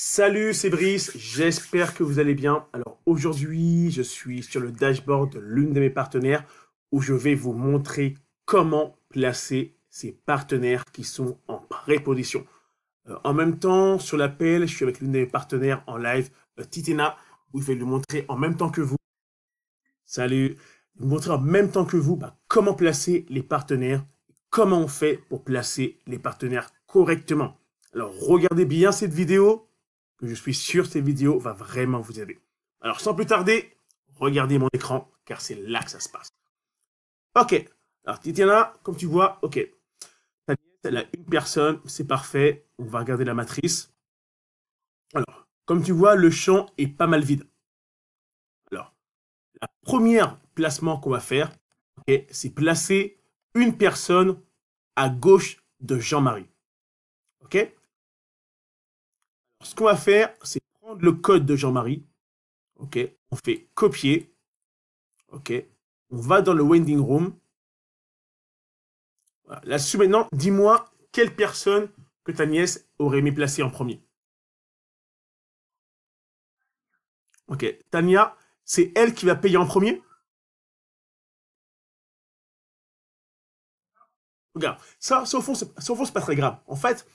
Salut, c'est Brice, j'espère que vous allez bien. Alors aujourd'hui, je suis sur le dashboard de l'une de mes partenaires où je vais vous montrer comment placer ces partenaires qui sont en préposition. Euh, en même temps, sur l'appel, je suis avec l'une de mes partenaires en live, euh, Titena, où je vais lui montrer en même temps que vous. Salut, vous montrer en même temps que vous bah, comment placer les partenaires, comment on fait pour placer les partenaires correctement. Alors regardez bien cette vidéo que je suis sûr que cette vidéo va vraiment vous aider. Alors sans plus tarder, regardez mon écran, car c'est là que ça se passe. Ok, alors Titiana, comme tu vois, ok, elle a une personne, c'est parfait, on va regarder la matrice. Alors, comme tu vois, le champ est pas mal vide. Alors, la première placement qu'on va faire, c'est placer une personne à gauche de Jean-Marie. Ok ce qu'on va faire, c'est prendre le code de Jean-Marie. OK, on fait copier. OK, on va dans le winding room. Là-dessus, maintenant, dis-moi quelle personne que ta nièce aurait aimé placer en premier. Ok, Tania, c'est elle qui va payer en premier Regarde, ça, ça au fond, n'est pas très grave. En fait,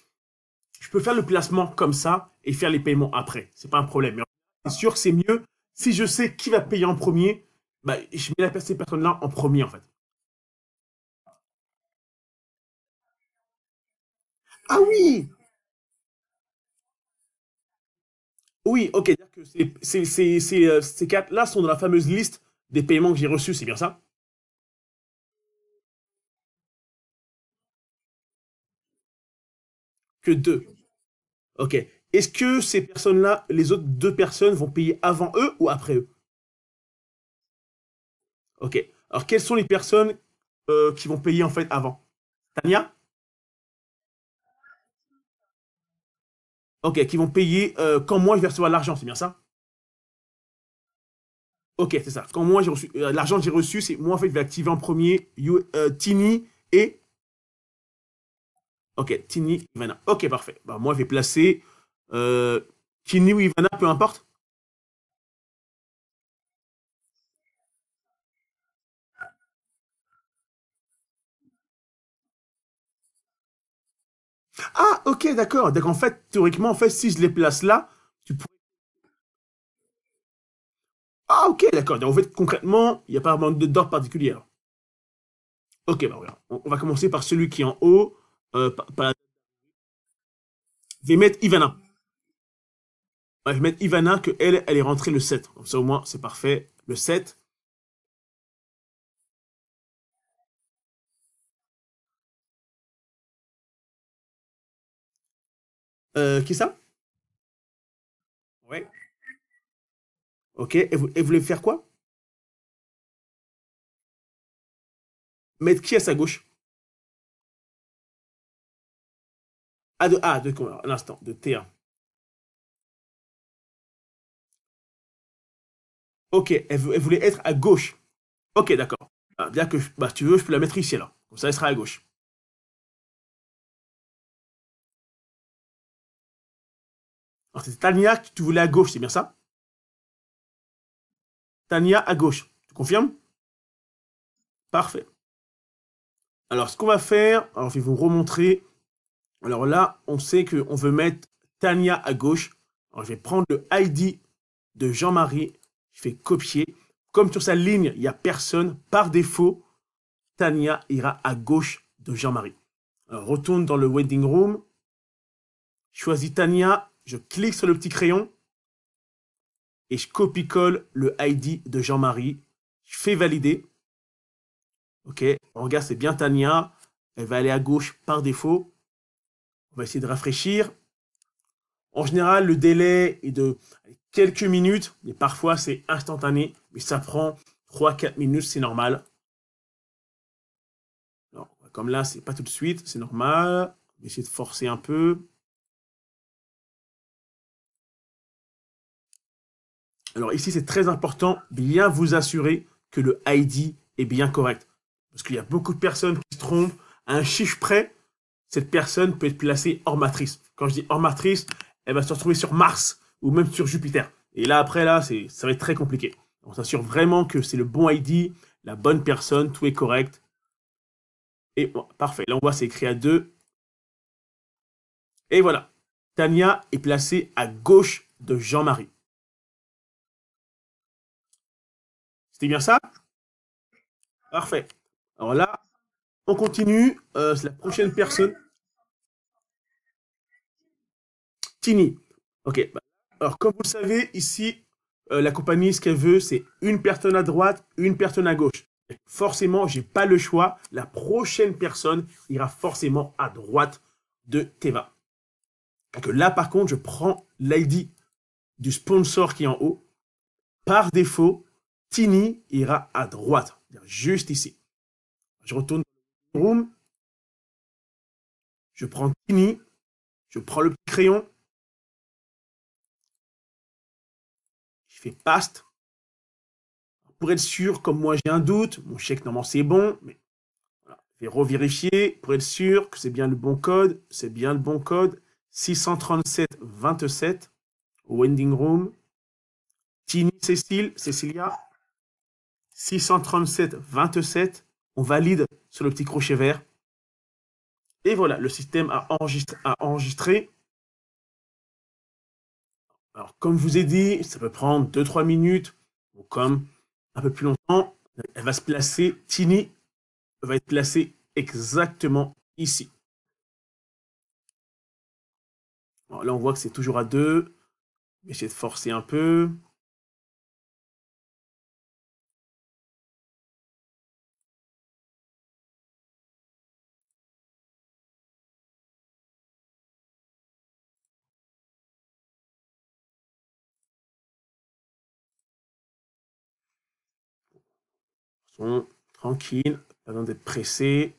je peux faire le placement comme ça et faire les paiements après. C'est pas un problème. Mais c'est sûr que c'est mieux si je sais qui va payer en premier. Bah, je mets la, ces personnes-là en premier en fait. Ah oui, Oui, ok. Euh, ces quatre-là sont dans la fameuse liste des paiements que j'ai reçus, c'est bien ça? Que deux. Ok. Est-ce que ces personnes-là, les autres deux personnes vont payer avant eux ou après eux Ok. Alors, quelles sont les personnes euh, qui vont payer en fait avant Tania Ok, qui vont payer euh, quand moi je vais recevoir l'argent, c'est bien ça Ok, c'est ça. Quand moi j'ai reçu euh, l'argent j'ai reçu, c'est moi en fait je vais activer en premier Tini et Ok, Tini, Ivana. Ok, parfait. Bah, moi, je vais placer euh, Tini ou Ivana, peu importe. Ah, ok, d'accord. Donc, en fait, théoriquement, en fait, si je les place là, tu pourrais... Ah, ok, d'accord. Donc, en fait, concrètement, il n'y a pas vraiment d'ordre particulière. Ok, bah, on va commencer par celui qui est en haut je euh, vais mettre Ivana. je vais mettre Ivana, que elle, elle est rentrée le 7. Comme ça, au moins, c'est parfait. Le 7. Euh, qui ça Ouais. Ok. Et vous, et vous voulez faire quoi Mettre qui à sa gauche Ah, de A, ah, de un instant, de T1. Ok, elle, voulait être à gauche. Ok, d'accord. Bah, bien que, bah, tu veux, je peux la mettre ici là Comme ça, elle sera à gauche. Alors, c'est Tania que tu voulais à gauche, c'est bien ça Tania à gauche. Tu confirmes Parfait. Alors, ce qu'on va faire, alors je vais vous remontrer alors là, on sait qu'on veut mettre Tania à gauche. Alors je vais prendre le ID de Jean-Marie. Je fais copier. Comme sur sa ligne, il n'y a personne, par défaut, Tania ira à gauche de Jean-Marie. Retourne dans le wedding room. Choisis Tania. Je clique sur le petit crayon. Et je copie-colle le ID de Jean-Marie. Je fais valider. OK, on regarde, c'est bien Tania. Elle va aller à gauche par défaut. On va essayer de rafraîchir. En général, le délai est de quelques minutes, mais parfois c'est instantané, mais ça prend 3-4 minutes, c'est normal. comme là, c'est pas tout de suite, c'est normal. On va essayer de forcer un peu. Alors ici, c'est très important, bien vous assurer que le ID est bien correct. Parce qu'il y a beaucoup de personnes qui se trompent à un chiffre près, cette personne peut être placée hors matrice. Quand je dis hors matrice, elle va se retrouver sur Mars ou même sur Jupiter. Et là, après, là, c'est, ça va être très compliqué. On s'assure vraiment que c'est le bon ID, la bonne personne, tout est correct. Et parfait. Là, on voit, c'est écrit à deux. Et voilà. Tania est placée à gauche de Jean-Marie. C'était bien ça Parfait. Alors là, on continue. Euh, c'est la prochaine personne. Tini. Ok. Alors, comme vous le savez, ici, euh, la compagnie, ce qu'elle veut, c'est une personne à droite, une personne à gauche. Forcément, je n'ai pas le choix. La prochaine personne ira forcément à droite de Teva. là, par contre, je prends l'ID du sponsor qui est en haut. Par défaut, Tini ira à droite, juste ici. Je retourne dans le room. Je prends Tini. Je prends le crayon. paste Pour être sûr, comme moi j'ai un doute, mon chèque normalement c'est bon, mais voilà, je pour être sûr que c'est bien le bon code, c'est bien le bon code. 637 27 Wending Room. Tini Cécile, Cécilia. 637 27. On valide sur le petit crochet vert. Et voilà, le système a enregistré, a enregistré alors, comme je vous ai dit, ça peut prendre 2-3 minutes, ou comme un peu plus longtemps, elle va se placer, Tini va être placée exactement ici. là, on voit que c'est toujours à 2. J'essaie de forcer un peu. sont tranquilles, pas besoin d'être pressés.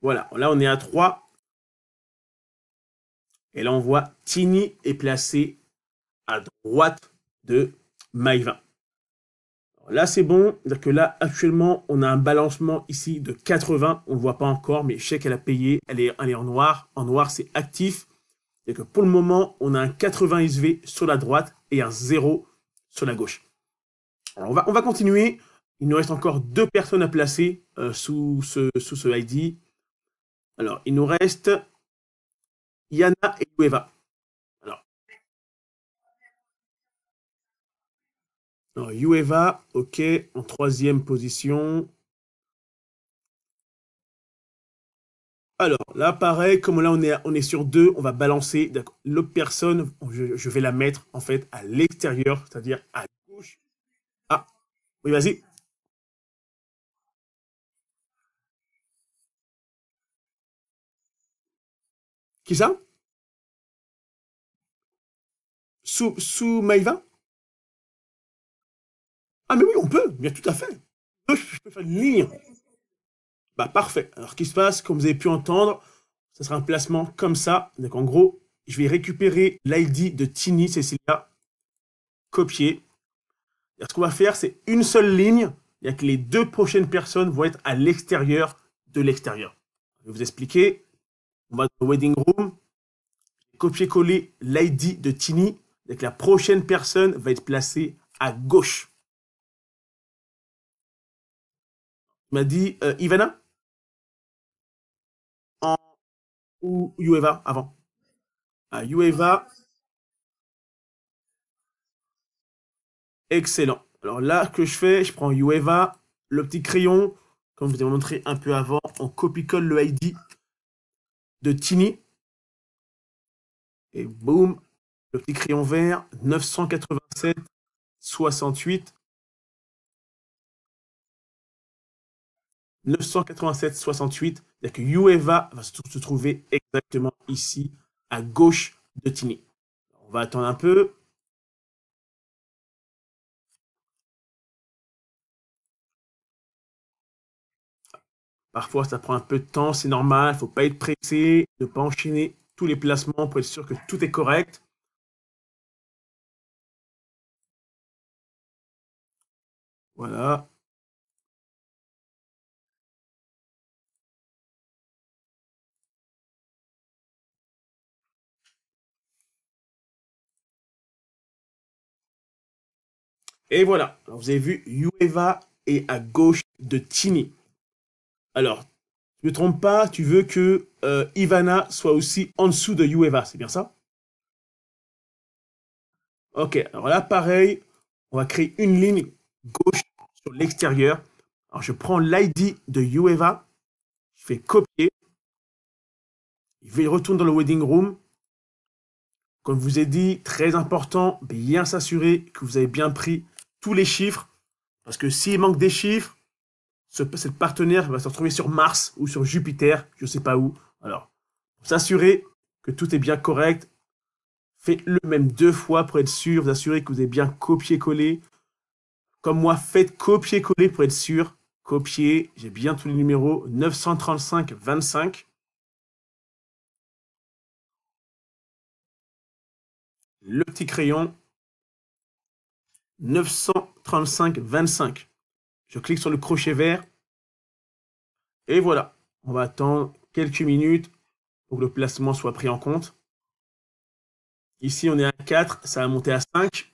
Voilà, là on est à 3. Et là on voit Tini est placé à droite de Maïva. Là, c'est bon. cest dire que là, actuellement, on a un balancement ici de 80. On ne le voit pas encore, mais je sais qu'elle a payé. Elle est, en noir. En noir, c'est actif. et que pour le moment, on a un 80 SV sur la droite et un 0 sur la gauche. Alors, on va, on va continuer. Il nous reste encore deux personnes à placer euh, sous, ce, sous ID. Alors, il nous reste Yana et Ueva. Alors, Ueva, ok, en troisième position. Alors, là, pareil, comme là, on est, on est sur deux, on va balancer l'autre personne, je, vais la mettre, en fait, à l'extérieur, c'est-à-dire à gauche. Ah, oui, vas-y. Qui ça Sous, sous Maïva ah, mais oui, on peut, bien tout à fait. Je peux faire une ligne. Bah, parfait. Alors, qu'est-ce qui se passe Comme vous avez pu entendre, ce sera un placement comme ça. Donc, en gros, je vais récupérer l'ID de Tini, Cecilia, copier. ce qu'on va faire, c'est une seule ligne. Il y a que les deux prochaines personnes vont être à l'extérieur de l'extérieur. Je vais vous expliquer. On va dans le wedding room, copier-coller l'ID de Tini. Donc la prochaine personne va être placée à gauche. m'a dit euh, Ivana en, ou Ueva avant. à ah, Ueva. Excellent. Alors là, que je fais, je prends Ueva, le petit crayon, comme je vous ai montré un peu avant, on copie-colle le ID de Tini. Et boum, le petit crayon vert, 987, 68, 987-68. C'est-à-dire que Ueva va se trouver exactement ici, à gauche de Tini. On va attendre un peu. Parfois, ça prend un peu de temps, c'est normal, il ne faut pas être pressé, ne pas enchaîner tous les placements pour être sûr que tout est correct. Voilà. Et voilà, vous avez vu, Ueva est à gauche de Tini. Alors, ne me trompe pas, tu veux que euh, Ivana soit aussi en dessous de Ueva, c'est bien ça Ok, alors là, pareil, on va créer une ligne gauche sur l'extérieur. Alors, je prends l'ID de Ueva, je fais copier, je vais retourner dans le wedding room. Comme je vous ai dit, très important, bien s'assurer que vous avez bien pris tous les chiffres, parce que s'il manque des chiffres, ce, cette partenaire va se retrouver sur Mars ou sur Jupiter, je ne sais pas où. Alors, vous s'assurer que tout est bien correct, faites-le même deux fois pour être sûr, vous assurez que vous avez bien copié-collé. Comme moi, faites copier-coller pour être sûr. Copier, j'ai bien tous les numéros, 935, 25. Le petit crayon, 935 25. Je clique sur le crochet vert. Et voilà. On va attendre quelques minutes pour que le placement soit pris en compte. Ici, on est à 4, ça a monté à 5.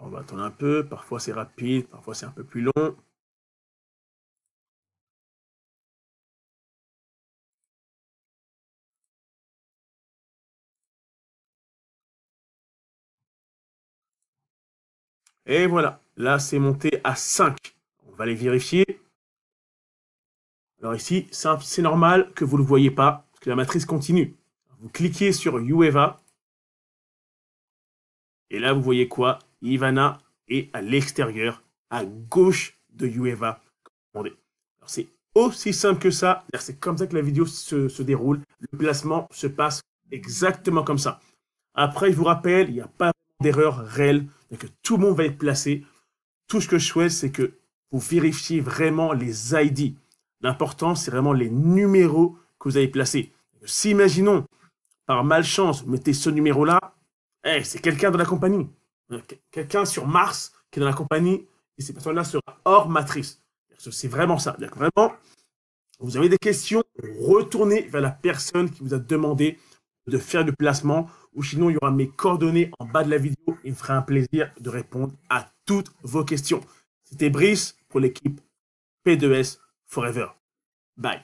on va attendre un peu, parfois c'est rapide, parfois c'est un peu plus long. Et voilà, là c'est monté à 5. On va les vérifier. Alors ici, c'est normal que vous ne le voyez pas, parce que la matrice continue. Vous cliquez sur UEVA. Et là, vous voyez quoi Ivana est à l'extérieur, à gauche de Ueva. C'est aussi simple que ça. C'est comme ça que la vidéo se, déroule. Le placement se passe exactement comme ça. Après, je vous rappelle, il n'y a pas d'erreur réelle. Que tout le monde va être placé. Tout ce que je souhaite, c'est que vous vérifiez vraiment les ID. L'important, c'est vraiment les numéros que vous avez placés. Si, imaginons, par malchance, vous mettez ce numéro-là, eh, c'est quelqu'un de la compagnie quelqu'un sur Mars qui est dans la compagnie, et ces personnes-là sera hors matrice. C'est vraiment ça. vraiment, vous avez des questions, retournez vers la personne qui vous a demandé de faire le placement, ou sinon il y aura mes coordonnées en bas de la vidéo. Il me fera un plaisir de répondre à toutes vos questions. C'était Brice pour l'équipe P2S Forever. Bye.